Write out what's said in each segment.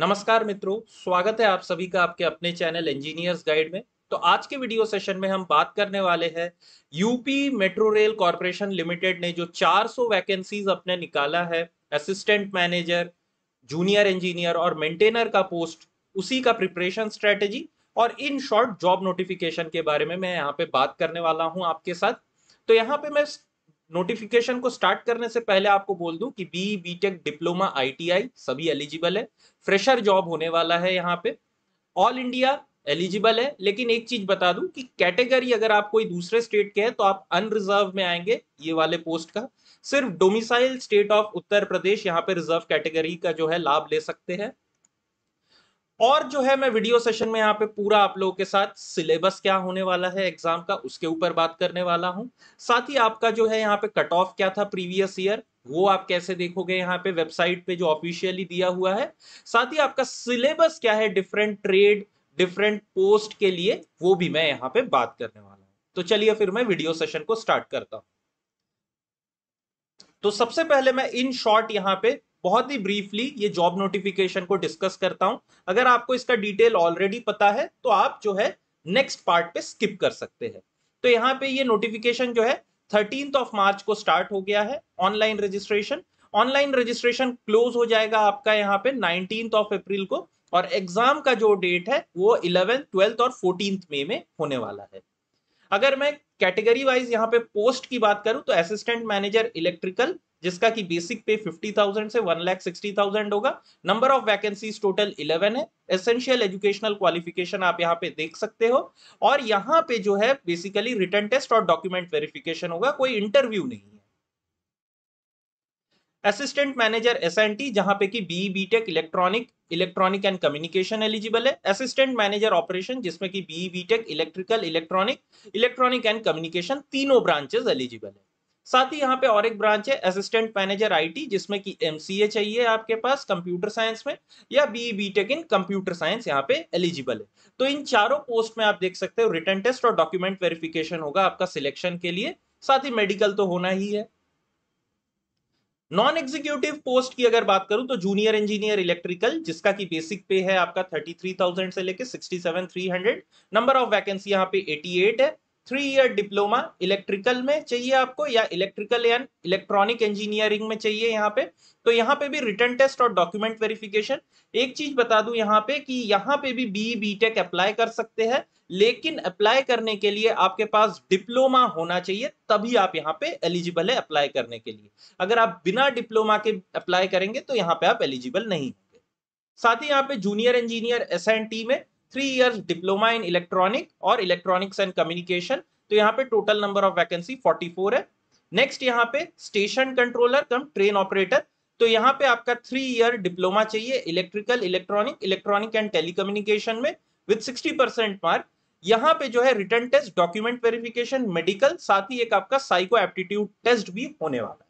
नमस्कार मित्रों स्वागत है आप सभी का आपके अपने चैनल इंजीनियर्स गाइड में तो आज के वीडियो सेशन में हम बात करने वाले हैं UP metro rail corporation limited ने जो 400 वैकेंसीज अपने निकाला है असिस्टेंट मैनेजर जूनियर इंजीनियर और मेंटेनर का पोस्ट उसी का प्रिपरेशन स्ट्रेटेजी और इन शॉर्ट जॉब नोटिफिकेशन के बारे में मैं यहाँ पे बात करने वाला हूँ आपके साथ तो यहाँ पे मैं नोटिफिकेशन को स्टार्ट करने से पहले आपको बोल दूं कि बी बीटेक डिप्लोमा आईटीआई सभी एलिजिबल है फ्रेशर जॉब होने वाला है यहाँ पे ऑल इंडिया एलिजिबल है लेकिन एक चीज बता दूं कि कैटेगरी अगर आप कोई दूसरे स्टेट के हैं तो आप अनरिजर्व में आएंगे ये वाले पोस्ट का सिर्फ domicile state of Uttar Pradesh यहाँ पे रिजर्व कैटेगरी का जो है लाभ ले सकते हैं और जो है मैं वीडियो सेशन में यहाँ पे पूरा आप लोगों के साथ सिलेबस क्या होने वाला है एग्जाम का उसके ऊपर बात करने वाला हूँ साथ ही आपका जो है यहाँ पे कट ऑफ क्या था प्रीवियस ईयर वो आप कैसे देखोगे यहाँ पे वेबसाइट पे जो ऑफिशियली दिया हुआ है साथ ही आपका सिलेबस क्या है डिफरेंट ट्रेड डिफरेंट पोस्ट के लिए वो भी मैं यहाँ पे बात करने वाला हूँ तो चलिए फिर मैं वीडियो सेशन को स्टार्ट करता हूँ तो सबसे पहले मैं इन शॉर्ट यहाँ पे बहुत ही ब्रीफली ये जॉब नोटिफिकेशन को डिस्कस करता हूं अगर आपको इसका डिटेल ऑलरेडी पता है तो आप जो है नेक्स्ट पार्ट पे स्किप कर सकते हैं तो यहाँ पे ये नोटिफिकेशन जो है थर्टीन ऑफ मार्च को स्टार्ट हो गया है online registration online registration close हो जाएगा आपका यहाँ पे नाइनटीन ऑफ अप्रैल को और एग्जाम का जो डेट है वो इलेवेंथ ट्वेल्थ और फोर्टीन मे में होने वाला है अगर मैं कैटेगरी वाइज यहाँ पे पोस्ट की बात करूं तो असिस्टेंट मैनेजर इलेक्ट्रिकल जिसका कि बेसिक पे 50,000 से 1,60,000 होगा नंबर ऑफ वैकेंसीज टोटल 11 है एसेंशियल एजुकेशनल क्वालिफिकेशन आप यहाँ पे देख सकते हो और यहाँ पे जो है बेसिकली रिटर्न टेस्ट और डॉक्यूमेंट वेरिफिकेशन होगा कोई इंटरव्यू नहीं है assistant manager S N T जहां पे B B BTech electronic electronic and communication eligible है असिस्टेंट मैनेजर ऑपरेशन जिसमें B B BTech electrical electronic electronic and communication तीनों ब्रांचेस एलिजिबल है साथ ही यहाँ पे और एक ब्रांच है असिस्टेंट मैनेजर आईटी जिसमें कि एमसीए चाहिए आपके पास कंप्यूटर साइंस में या B BTech in computer science यहाँ पे एलिजिबल है तो इन चारों पोस्ट में आप देख सकते हो रिटर्न टेस्ट और डॉक्यूमेंट वेरिफिकेशन होगा आपका सिलेक्शन के लिए साथ ही मेडिकल तो होना ही है नॉन एग्जीक्यूटिव पोस्ट की अगर बात करूं तो जूनियर इंजीनियर इलेक्ट्रिकल जिसका की बेसिक पे है आपका 33,000 से लेके 67,300 नंबर ऑफ वैकेंसी यहाँ पे 88 है थ्री ईयर डिप्लोमा इलेक्ट्रिकल में चाहिए आपको या इलेक्ट्रिकल एंड इलेक्ट्रॉनिक इंजीनियरिंग में चाहिए यहाँ पे तो यहाँ पे भी रिटर्न टेस्ट और डॉक्यूमेंट वेरिफिकेशन एक चीज बता दू यहाँ पे कि यहाँ पे भी बी बी टेक अप्लाई कर सकते हैं लेकिन अप्लाई करने के लिए आपके पास डिप्लोमा होना चाहिए तभी आप यहाँ पे एलिजिबल है अप्लाई करने के लिए अगर आप बिना डिप्लोमा के अप्लाई करेंगे तो यहाँ पे आप एलिजिबल नहीं होंगे साथ ही यहाँ पे जूनियर इंजीनियर एस में three years diploma in electronic और इलेक्ट्रॉनिक्स एंड कम्युनिकेशन तो यहाँ पे टोटल नंबर ऑफ वैकेंसी 44 है नेक्स्ट यहाँ पे station controller cum train operator तो यहाँ पे आपका थ्री ईयर डिप्लोमा चाहिए electrical electronic electronic and telecommunication में विथ सिक्सटी परसेंट मार्क यहाँ पे जो है written test document verification medical साथ ही एक आपका साइको एप्टीट्यूड टेस्ट भी होने वाला है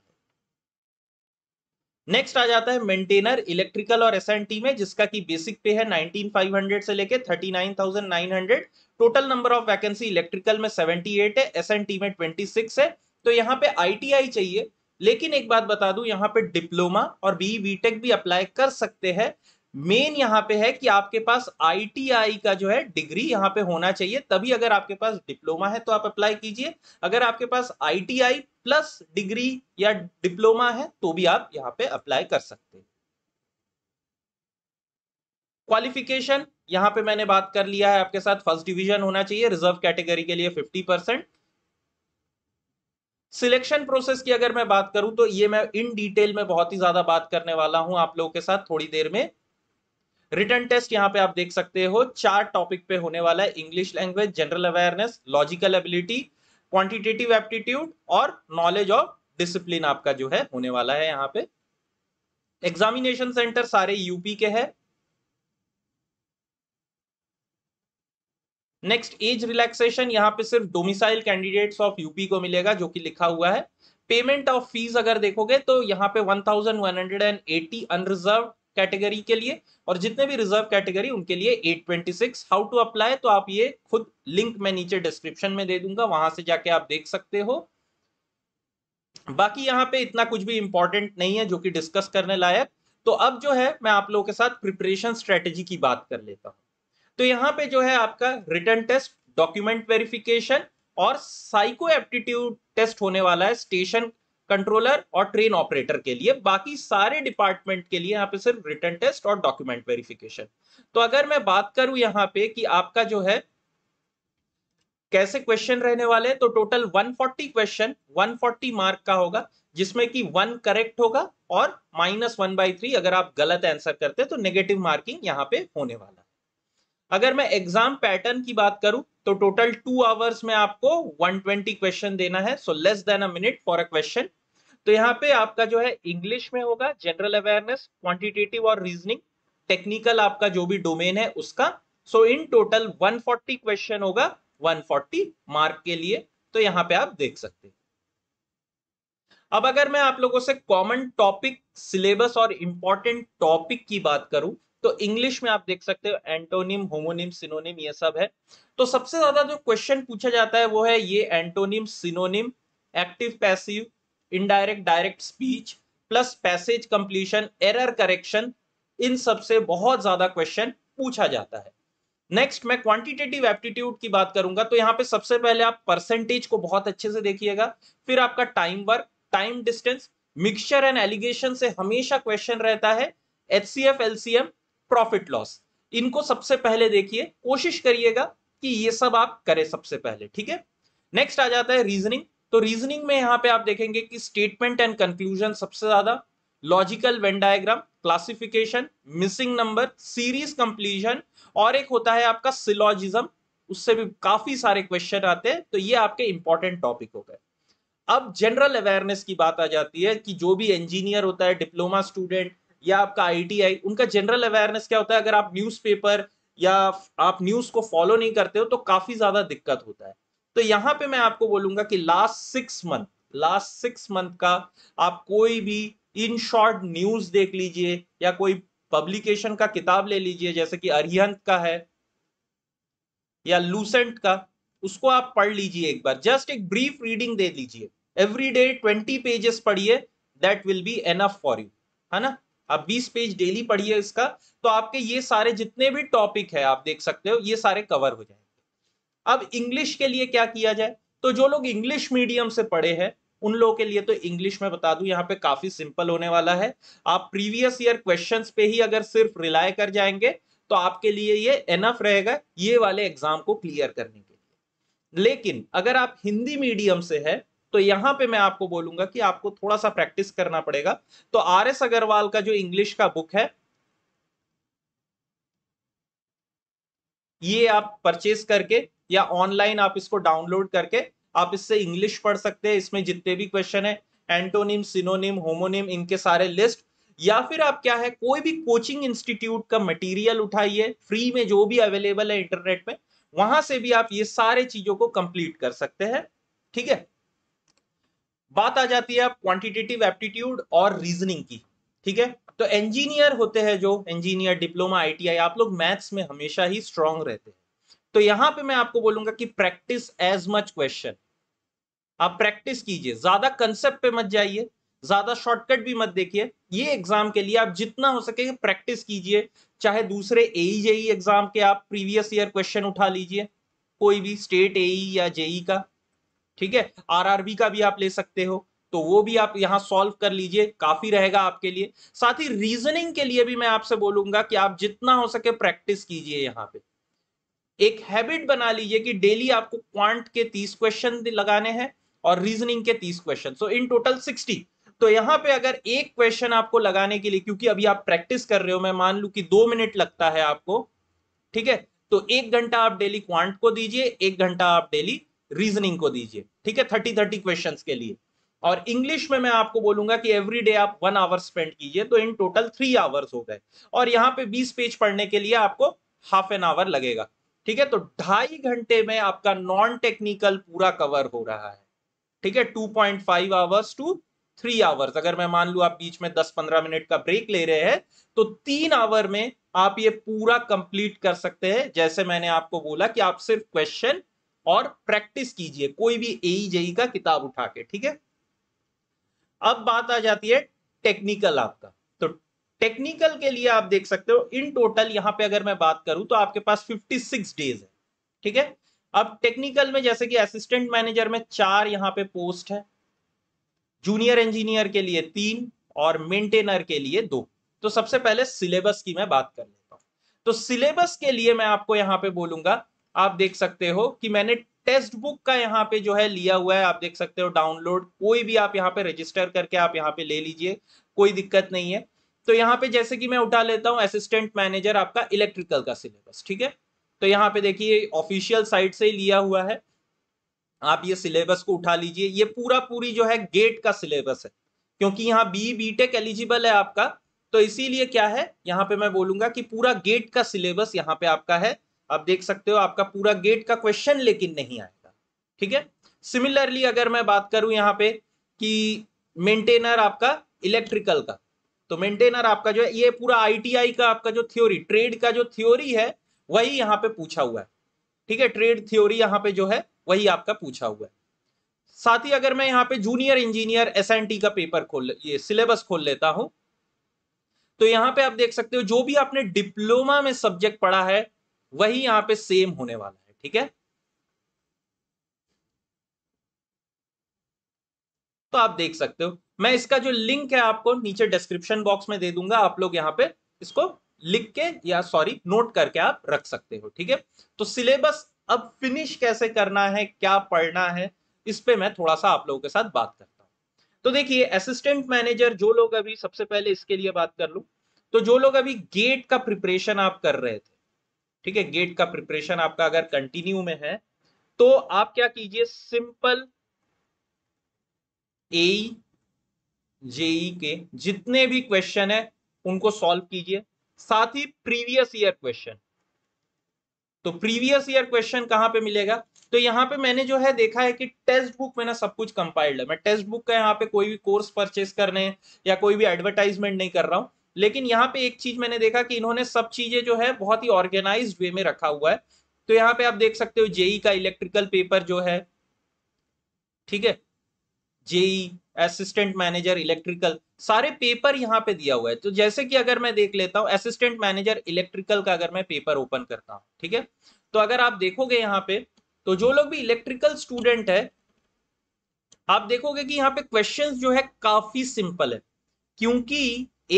नेक्स्ट आ जाता है मेंटेनर इलेक्ट्रिकल और एसएनटी में जिसका की बेसिक पे है 19500 से लेके 39900 total number of vacancy electrical में 78 है एसएनटी में 26 है तो यहां पे आईटीआई चाहिए लेकिन एक बात बता दूं यहां पे डिप्लोमा और बी बीटेक e भी अप्लाई कर सकते हैं मेन यहां पे है कि आपके पास आईटीआई का जो है डिग्री यहां पे होना चाहिए तभी अगर आपके पास डिप्लोमा है तो आप अप्लाई कीजिए अगर आपके पास आईटीआई प्लस डिग्री या डिप्लोमा है तो भी आप यहाँ पे अप्लाई कर सकते हैं क्वालिफिकेशन यहां पे मैंने बात कर लिया है आपके साथ फर्स्ट डिवीजन होना चाहिए रिजर्व कैटेगरी के लिए 50 परसेंट सिलेक्शन प्रोसेस की अगर मैं बात करूं तो ये मैं इन डिटेल में बहुत ही ज्यादा बात करने वाला हूं आप लोगों के साथ थोड़ी देर में रिटर्न टेस्ट यहां पे आप देख सकते हो चार टॉपिक पे होने वाला है English language general awareness logical ability quantitative aptitude और नॉलेज ऑफ डिसिप्लिन आपका जो है होने वाला है यहाँ पे एग्जामिनेशन सेंटर सारे यूपी के है नेक्स्ट एज रिलैक्सेशन यहाँ पे सिर्फ डोमिसाइल कैंडिडेट्स ऑफ यूपी को मिलेगा जो कि लिखा हुआ है पेमेंट ऑफ फीस अगर देखोगे तो यहाँ पे 1180 अनरिजर्व कैटेगरी के लिए और जितने भी रिजर्व कैटेगरी उनके लिए 826 हाउ टू अप्लाई तो आप ये खुद लिंक मैं नीचे डिस्क्रिप्शन में दे दूंगा वहां से जाके आप देख सकते हो बाकी यहाँ पे इतना कुछ भी इंपॉर्टेंट नहीं है जो कि डिस्कस करने लायक तो अब जो है मैं आप लोगों के साथ प्रिपरेशन स्ट्रेटेजी की बात कर लेता हूं तो यहाँ पे जो है आपका रिटर्न टेस्ट डॉक्यूमेंट वेरिफिकेशन और साइको एप्टीट्यूड टेस्ट होने वाला है स्टेशन कंट्रोलर और ट्रेन ऑपरेटर के लिए बाकी सारे डिपार्टमेंट के लिए यहाँ पे सिर्फ रिटर्न टेस्ट और डॉक्यूमेंट वेरिफिकेशन तो अगर मैं बात करूं यहाँ पे कि आपका जो है कैसे क्वेश्चन रहने वाले तो टोटल 140 क्वेश्चन 140 मार्क का होगा जिसमें कि वन करेक्ट होगा और माइनस वन बाई थ्री अगर आप गलत आंसर करते तो नेगेटिव मार्किंग यहाँ पे होने वाला अगर मैं एग्जाम पैटर्न की बात करूं तो टोटल टू आवर्स में आपको 120 क्वेश्चन देना है so less than a minute for a question तो यहाँ पे आपका जो है इंग्लिश में होगा जनरल अवेयरनेस क्वांटिटेटिव और रीजनिंग टेक्निकल आपका जो भी डोमेन है उसका सो इन टोटल 140 क्वेश्चन होगा 140 मार्क के लिए तो यहाँ पे आप देख सकते हैं अब अगर मैं आप लोगों से कॉमन टॉपिक सिलेबस और इंपॉर्टेंट टॉपिक की बात करूं तो इंग्लिश में आप देख सकते हो एंटोनिम होमोनिम सिनोनिम ये सब है तो सबसे ज्यादा जो क्वेश्चन पूछा जाता है वो है ये antonym synonym active passive indirect direct speech plus passage completion error correction इन सब से बहुत ज्यादा क्वेश्चन पूछा जाता है नेक्स्ट मैं क्वांटिटेटिव एप्टीट्यूड की बात करूंगा तो यहाँ पे सबसे पहले आप परसेंटेज को बहुत अच्छे से देखिएगा फिर आपका time work time distance mixture and alligation से हमेशा क्वेश्चन रहता है H C F L C M profit loss इनको सबसे पहले देखिए कोशिश करिएगा कि ये सब आप करें सबसे पहले ठीक है नेक्स्ट आ जाता है रीजनिंग तो रीजनिंग में यहाँ पे आप देखेंगे कि स्टेटमेंट एंड कंक्लूजन सबसे ज्यादा logical Venn diagram classification missing number series completion और एक होता है आपका सिलॉजिज्म उससे भी काफी सारे क्वेश्चन आते हैं तो ये आपके इंपॉर्टेंट टॉपिक हो गए अब जनरल अवेयरनेस की बात आ जाती है कि जो भी इंजीनियर होता है डिप्लोमा स्टूडेंट या आपका आईटीआई उनका जनरल अवेयरनेस क्या होता है अगर आप न्यूज़पेपर या आप न्यूज़ को फॉलो नहीं करते हो तो काफ़ी ज़्यादा दिक्कत होता है तो यहां पे मैं आपको बोलूंगा कि last six month last six month का आप कोई भी इन शॉर्ट न्यूज देख लीजिए या कोई पब्लिकेशन का किताब ले लीजिए जैसे कि अरिहंत का है या लूसेंट का उसको आप पढ़ लीजिए एक बार जस्ट एक ब्रीफ रीडिंग दे दीजिए एवरी डे ट्वेंटी पेजेस पढ़िए that will be enough for you है ना आप 20 पेज डेली पढ़िए इसका तो आपके ये सारे जितने भी टॉपिक है आप देख सकते हो ये सारे कवर हो जाएंगे अब इंग्लिश के लिए क्या किया जाए तो जो लोग इंग्लिश मीडियम से पढ़े हैं उन लोगों के लिए तो इंग्लिश में बता दूं यहाँ पे काफी सिंपल होने वाला है आप प्रीवियस ईयर क्वेश्चन पे ही अगर सिर्फ रिलाय कर जाएंगे तो आपके लिए ये एनफ रहेगा ये वाले एग्जाम को क्लियर करने के लिए लेकिन अगर आप हिंदी मीडियम से है तो यहां पे मैं आपको बोलूंगा कि आपको थोड़ा सा प्रैक्टिस करना पड़ेगा तो आर एस अग्रवाल का जो इंग्लिश का बुक है ये आप परचेज करके या ऑनलाइन आप इसको डाउनलोड करके आप इससे इंग्लिश पढ़ सकते हैं इसमें जितने भी क्वेश्चन है एंटोनिम सिनोनिम होमोनिम इनके सारे लिस्ट या फिर आप क्या है कोई भी कोचिंग इंस्टीट्यूट का मटेरियल उठाइए फ्री में जो भी अवेलेबल है इंटरनेट में वहां से भी आप ये सारे चीजों को कंप्लीट कर सकते हैं ठीक है बात आ जाती है आप क्वांटिटेटिव एप्टीट्यूड और रीजनिंग की ठीक है तो इंजीनियर होते हैं जो इंजीनियर डिप्लोमा आईटीआई आप लोग मैथ्स में हमेशा ही स्ट्रांग रहते हैं तो यहां पे मैं आपको बोलूंगा कि प्रैक्टिस एज मच क्वेश्चन आप प्रैक्टिस कीजिए ज्यादा कंसेप्ट पे मत जाइए ज्यादा शॉर्टकट भी मत देखिए ये एग्जाम के लिए आप जितना हो सके प्रैक्टिस कीजिए चाहे दूसरे एई जेई एग्जाम के आप प्रीवियस ईयर क्वेश्चन उठा लीजिए कोई भी स्टेट एई e e या जेई e का ठीक है आरआरबी का भी आप ले सकते हो तो वो भी आप यहाँ सॉल्व कर लीजिए काफी रहेगा आपके लिए साथ ही रीजनिंग के लिए भी मैं आपसे बोलूंगा कि आप जितना हो सके प्रैक्टिस कीजिए यहाँ पे एक हैबिट बना लीजिए कि डेली आपको क्वांट के तीस क्वेश्चन लगाने हैं और रीजनिंग के तीस question so in total sixty तो यहाँ पे अगर एक क्वेश्चन आपको लगाने के लिए क्योंकि अभी आप प्रैक्टिस कर रहे हो मैं मान लू कि दो मिनट लगता है आपको ठीक है तो एक घंटा आप डेली क्वांट को दीजिए एक घंटा आप डेली रीजनिंग को दीजिए ठीक है थर्टी थर्टी क्वेश्चन के लिए और इंग्लिश में मैं आपको बोलूंगा कि एवरी डे आप वन आवर स्पेंड कीजिए तो इन टोटल थ्री आवर्स हो गए और यहाँ पे बीस पेज पढ़ने के लिए आपको हाफ एन आवर लगेगा ठीक है तो ढाई घंटे में आपका नॉन टेक्निकल पूरा कवर हो रहा है ठीक है two point five hours two three hours अगर मैं मान लू आप बीच में दस पंद्रह मिनट का ब्रेक ले रहे हैं तो तीन आवर में आप ये पूरा कंप्लीट कर सकते हैं जैसे मैंने आपको बोला कि आप सिर्फ क्वेश्चन और प्रैक्टिस कीजिए कोई भी ए जेई e e का किताब उठा के ठीक है अब बात आ जाती है टेक्निकल आपका टेक्निकल के लिए आप देख सकते हो इन टोटल यहां पे अगर मैं बात करूं तो आपके पास 56 डेज है ठीक है अब टेक्निकल में जैसे कि असिस्टेंट मैनेजर में चार यहां पे पोस्ट है जूनियर इंजीनियर के लिए तीन और मेंटेनर के लिए दो तो सबसे पहले सिलेबस की मैं बात कर लेता हूँ तो सिलेबस के लिए मैं आपको यहाँ पे बोलूंगा आप देख सकते हो कि मैंने टेक्स्ट बुक का यहाँ पे जो है लिया हुआ है आप देख सकते हो डाउनलोड कोई भी आप यहाँ पे रजिस्टर करके आप यहाँ पे ले लीजिए कोई दिक्कत नहीं है तो यहाँ पे जैसे कि मैं उठा लेता हूँ असिस्टेंट मैनेजर आपका इलेक्ट्रिकल का सिलेबस ठीक है तो यहाँ पे देखिए ऑफिशियल साइट से लिया हुआ है आप ये सिलेबस को उठा लीजिए ये पूरा पूरी जो है गेट का सिलेबस है क्योंकि यहाँ बी टेक एलिजिबल है आपका तो इसीलिए क्या है यहाँ पे मैं बोलूंगा कि पूरा गेट का सिलेबस यहाँ पे आपका है आप देख सकते हो आपका पूरा गेट का क्वेश्चन लेकिन नहीं आएगा ठीक है सिमिलरली अगर मैं बात करूं यहाँ पे कि मेंटेनर आपका इलेक्ट्रिकल का तो मेंटेनर आपका जो है ये पूरा आईटीआई का आपका जो थ्योरी ट्रेड का जो थ्योरी है वही यहाँ पे पूछा हुआ है ठीक है ट्रेड थ्योरी यहाँ पे जो है वही आपका पूछा हुआ है साथ ही अगर मैं यहाँ पे जूनियर इंजीनियर एस का पेपर खोल ये सिलेबस खोल लेता हूं तो यहाँ पे आप देख सकते हो जो भी आपने डिप्लोमा में सब्जेक्ट पढ़ा है वही यहाँ पे सेम होने वाला है ठीक है तो आप देख सकते हो मैं इसका जो लिंक है आपको नीचे डिस्क्रिप्शन बॉक्स में दे दूंगा आप लोग यहाँ पे इसको लिख के या सॉरी नोट करके आप रख सकते हो ठीक है तो सिलेबस अब फिनिश कैसे करना है क्या पढ़ना है इस पे मैं थोड़ा सा आप लोगों के साथ बात करता हूँ तो देखिए असिस्टेंट मैनेजर जो लोग अभी सबसे पहले इसके लिए बात कर लू तो जो लोग अभी गेट का प्रिपरेशन आप कर रहे थे ठीक है गेट का प्रिपरेशन आपका अगर कंटिन्यू में है तो आप क्या कीजिए सिंपल ए जेई के जितने भी क्वेश्चन है उनको सॉल्व कीजिए साथ ही प्रीवियस ईयर क्वेश्चन तो प्रीवियस ईयर क्वेश्चन कहां पे मिलेगा तो यहां पे मैंने जो है देखा है कि टेस्ट बुक में ना सब कुछ कंपाइल्ड है मैं टेक्स्ट बुक का यहाँ पे कोई भी कोर्स परचेस करने या कोई भी एडवर्टाइजमेंट नहीं कर रहा हूं लेकिन यहाँ पे एक चीज मैंने देखा कि इन्होंने सब चीजें जो है बहुत ही ऑर्गेनाइज वे में रखा हुआ है तो यहाँ पे आप देख सकते हो जेई e का इलेक्ट्रिकल पेपर जो है ठीक है जेई असिस्टेंट मैनेजर इलेक्ट्रिकल सारे पेपर यहाँ पे दिया हुआ है तो जैसे कि अगर मैं देख लेता हूँ असिस्टेंट मैनेजर इलेक्ट्रिकल का अगर मैं पेपर ओपन करता हूँ ठीक है तो अगर आप देखोगे यहाँ पे तो जो लोग भी इलेक्ट्रिकल स्टूडेंट है आप देखोगे कि यहाँ पे क्वेश्चंस जो है काफी सिंपल है क्योंकि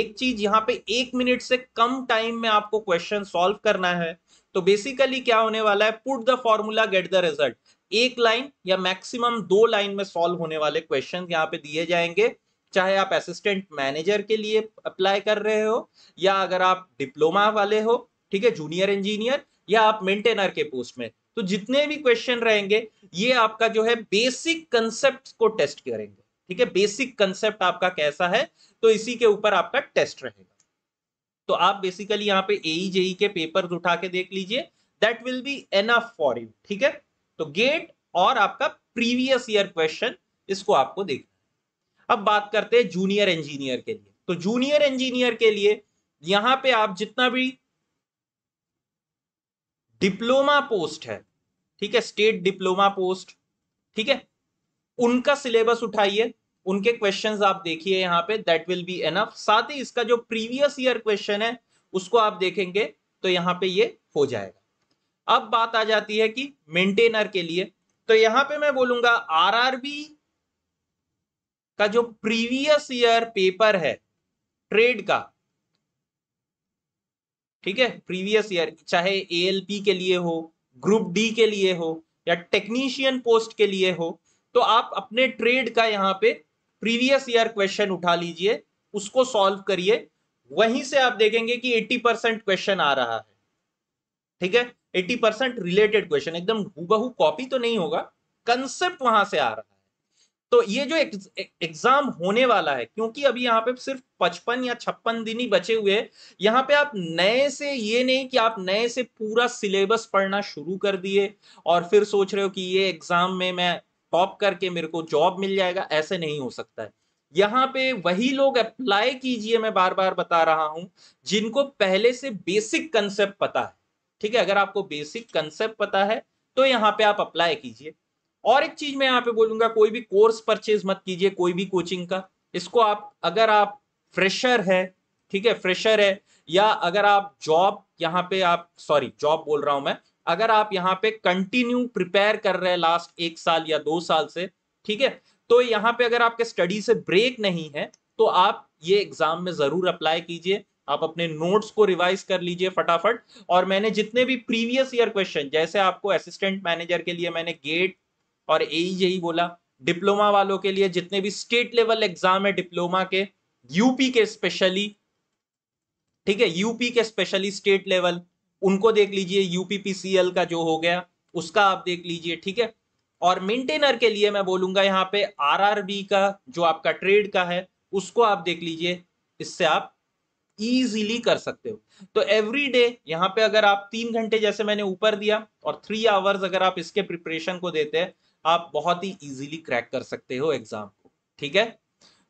एक चीज यहाँ पे एक मिनट से कम टाइम में आपको क्वेश्चन सॉल्व करना है तो बेसिकली क्या होने वाला है put the formula get the result एक लाइन या मैक्सिमम दो लाइन में सॉल्व होने वाले क्वेश्चन यहाँ पे दिए जाएंगे चाहे आप असिस्टेंट मैनेजर के लिए अप्लाई कर रहे हो या अगर आप डिप्लोमा वाले हो ठीक है जूनियर इंजीनियर या आप मेंटेनर के पोस्ट में तो जितने भी क्वेश्चन रहेंगे ये आपका जो है बेसिक कंसेप्ट को टेस्ट करेंगे ठीक है बेसिक कंसेप्ट आपका कैसा है तो इसी के ऊपर आपका टेस्ट रहेगा तो आप बेसिकली यहाँ पे एई जेई e e के पेपर उठा के देख लीजिए that will be enough for you ठीक है तो गेट और आपका प्रीवियस ईयर क्वेश्चन इसको आपको देखना अब बात करते हैं जूनियर इंजीनियर के लिए तो जूनियर इंजीनियर के लिए यहां पे आप जितना भी डिप्लोमा पोस्ट है ठीक है स्टेट डिप्लोमा पोस्ट ठीक है उनका सिलेबस उठाइए उनके क्वेश्चंस आप देखिए यहां पे दैट विल बी एनफ साथ ही इसका जो प्रीवियस ईयर क्वेश्चन है उसको आप देखेंगे तो यहां पे ये हो जाएगा अब बात आ जाती है कि मेंटेनर के लिए तो यहां पे मैं बोलूंगा आरआरबी का जो प्रीवियस ईयर पेपर है ट्रेड का ठीक है प्रीवियस ईयर चाहे एएलपी के लिए हो ग्रुप डी के लिए हो या टेक्नीशियन पोस्ट के लिए हो तो आप अपने ट्रेड का यहां पे प्रीवियस ईयर क्वेश्चन उठा लीजिए उसको सॉल्व करिए वहीं से आप देखेंगे कि 80 परसेंट क्वेश्चन आ रहा है ठीक है एटी परसेंट रिलेटेड क्वेश्चन एकदम हु कॉपी तो नहीं होगा कंसेप्ट वहां से आ रहा है तो ये जो एग्जाम होने वाला है क्योंकि अभी यहाँ पे सिर्फ पचपन या छप्पन दिन ही बचे हुए हैं यहाँ पे आप नए से ये नहीं कि आप नए से पूरा सिलेबस पढ़ना शुरू कर दिए और फिर सोच रहे हो कि ये एग्जाम में मैं टॉप करके मेरे को जॉब मिल जाएगा ऐसे नहीं हो सकता है यहाँ पे वही लोग अप्लाई कीजिए मैं बार बार बता रहा हूं जिनको पहले से बेसिक कंसेप्ट पता है ठीक है अगर आपको बेसिक कंसेप्ट पता है तो यहाँ पे आप अप्लाई कीजिए और एक चीज मैं यहाँ पे बोलूंगा कोई भी कोर्स परचेज मत कीजिए कोई भी कोचिंग का इसको आप अगर आप फ्रेशर है ठीक है फ्रेशर है या अगर आप जॉब यहाँ पे आप सॉरी जॉब बोल रहा हूं मैं अगर आप यहाँ पे कंटिन्यू प्रिपेयर कर रहे हैं लास्ट एक साल या दो साल से ठीक है तो यहाँ पे अगर आपके स्टडी से ब्रेक नहीं है तो आप ये एग्जाम में जरूर अप्लाई कीजिए आप अपने नोट्स को रिवाइज कर लीजिए फटाफट और मैंने जितने भी प्रीवियस ईयर क्वेश्चन जैसे आपको असिस्टेंट मैनेजर के लिए मैंने गेट और ए यही e बोला डिप्लोमा वालों के लिए जितने भी स्टेट लेवल एग्जाम है डिप्लोमा के यूपी के स्पेशली ठीक है यूपी के स्पेशली स्टेट लेवल उनको देख लीजिए यूपीपीसीएल का जो हो गया उसका आप देख लीजिए ठीक है और मेंटेनर के लिए मैं बोलूंगा यहाँ पे आरआरबी का जो आपका ट्रेड का है उसको आप देख लीजिए इससे आप इजीली कर सकते हो तो एवरी डे यहाँ पे अगर आप तीन घंटे जैसे मैंने ऊपर दिया और थ्री आवर्स अगर आप इसके प्रिपरेशन को देते हैं आप बहुत ही इजीली क्रैक कर सकते हो एग्जाम को ठीक है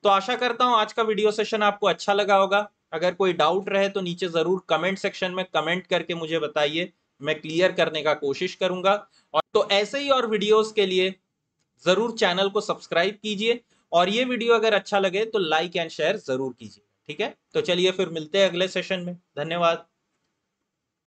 तो आशा करता हूं आज का वीडियो सेशन आपको अच्छा लगा होगा अगर कोई डाउट रहे तो नीचे ज़रूर कमेंट सेक्शन में कमेंट करके मुझे बताइए मैं क्लियर करने का कोशिश करूंगा और तो ऐसे ही और वीडियोस के लिए ज़रूर चैनल को सब्सक्राइब कीजिए और ये वीडियो अगर अच्छा लगे तो लाइक एंड शेयर ज़रूर कीजिए ठीक है तो चलिए फिर मिलते हैं अगले सेशन में धन्यवाद